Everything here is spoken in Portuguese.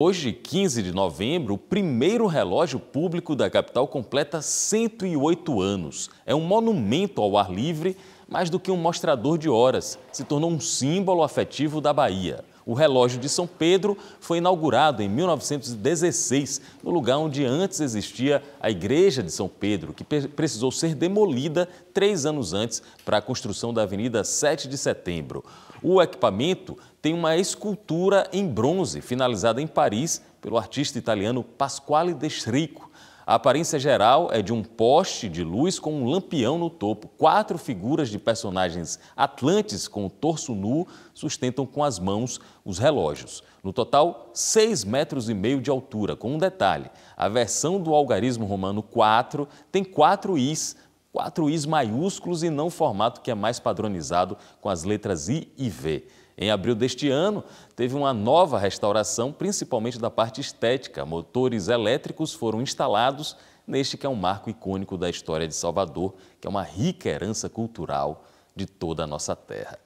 Hoje, 15 de novembro, o primeiro relógio público da capital completa 108 anos. É um monumento ao ar livre, mais do que um mostrador de horas. Se tornou um símbolo afetivo da Bahia. O relógio de São Pedro foi inaugurado em 1916, no lugar onde antes existia a Igreja de São Pedro, que precisou ser demolida três anos antes para a construção da Avenida 7 de Setembro. O equipamento tem uma escultura em bronze, finalizada em Paris pelo artista italiano Pasquale Destrico. A aparência geral é de um poste de luz com um lampião no topo. Quatro figuras de personagens atlantes com o torso nu sustentam com as mãos os relógios. No total, seis metros e meio de altura, com um detalhe. A versão do algarismo romano 4 tem quatro is, quatro is maiúsculos e não o formato que é mais padronizado com as letras I e V. Em abril deste ano, teve uma nova restauração, principalmente da parte estética. Motores elétricos foram instalados neste que é um marco icônico da história de Salvador, que é uma rica herança cultural de toda a nossa terra.